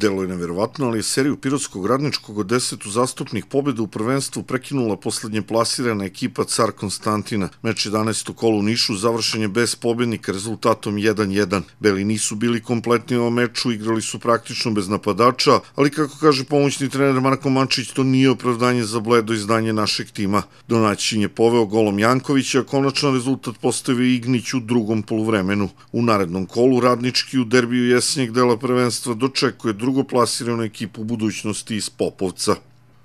Delo je nevjerovatno, ali je seriju Pirotskog radničkog od desetu zastupnih pobjeda u prvenstvu prekinula poslednje plasirana ekipa Car Konstantina. Meč 11. kolu Nišu završen je bez pobjednika rezultatom 1-1. Beli nisu bili kompletni u ovom meču, igrali su praktično bez napadača, ali kako kaže pomoćni trener Marko Mančić, to nije opravdanje za bledo izdanje našeg tima. Donaćin je poveo golom Jankovića, a konačan rezultat postavio Ignić u drugom poluvremenu. U narednom kolu radnički u derbiju jesenjeg dela prvenstva dočekuje drugi drugoplasiranu ekipu budućnosti iz Popovca.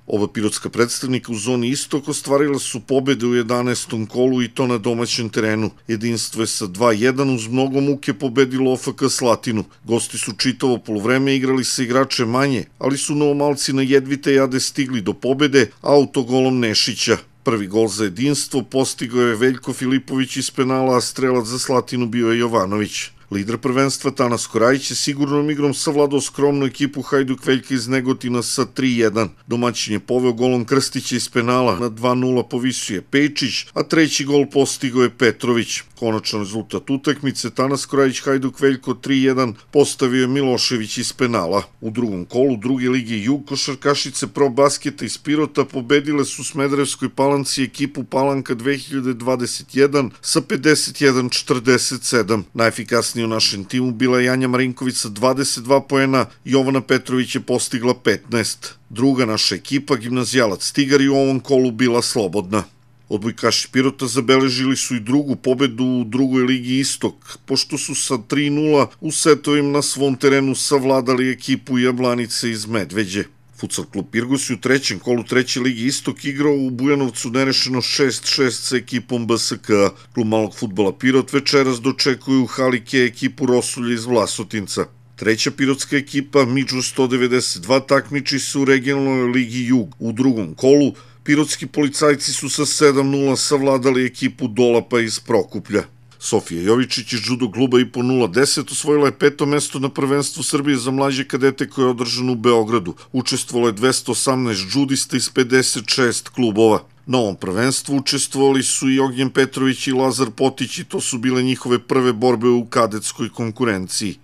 Oba pirotska predstavnika u zoni istok ostvarila su pobede u 11. kolu i to na domaćem terenu. Jedinstvo je sa 2-1 uz mnogo muke pobedilo OFK Slatinu. Gosti su čitavo polovreme igrali sa igrače manje, ali su novomalci na jedvite jade stigli do pobede autogolom Nešića. Prvi gol za jedinstvo postigao je Veljko Filipović iz penala, a strelac za Slatinu bio je Jovanović. Lider prvenstva Tanas Korajić je sigurnom igrom savladao skromnu ekipu Hajduk Veljka iz Negotina sa 3-1. Domaćin je poveo golom Krstića iz penala, na 2-0 povisuje Pejčić, a treći gol postigao je Petrović. Konačan rezultat utakmice Tanas Korajić Hajduk Veljko 3-1 postavio je Milošević iz penala. U drugom kolu druge lige Jug košarkašice pro basketa iz Pirota pobedile su Smedrevskoj palanci ekipu Palanka 2021 sa 51-47. Najefikasnije najbitniji u našem timu bila je Janja Marinković sa 22 poena, Jovana Petrović je postigla 15. Druga naša ekipa, gimnazijalac Tigar i u ovom kolu bila slobodna. Odbojkaši Pirota zabeležili su i drugu pobedu u drugoj ligi Istok, pošto su sa 3-0 u setovim na svom terenu savladali ekipu Jablanice iz Medveđe. Futsal klub Pirgos je u trećem kolu treće ligi Istok igrao u Bujanovcu nerešeno 6-6 sa ekipom BSK. Klub malog futbala Pirot večeras dočekuje u Halike ekipu Rosulja iz Vlasotinca. Treća pirotska ekipa, Miđu 192, takmiči se u regionalnoj ligi Jug. U drugom kolu, pirotski policajci su sa 7-0 savladali ekipu Dolapa iz Prokuplja. Sofija Jovičić iz judo kluba i po 0-10 osvojila je peto mesto na prvenstvu Srbije za mlađe kadete koje je održano u Beogradu. Učestvovalo je 218 judista iz 56 klubova. Na ovom prvenstvu učestvovali su i Ognjen Petrović i Lazar Potić i to su bile njihove prve borbe u kadetskoj konkurenciji.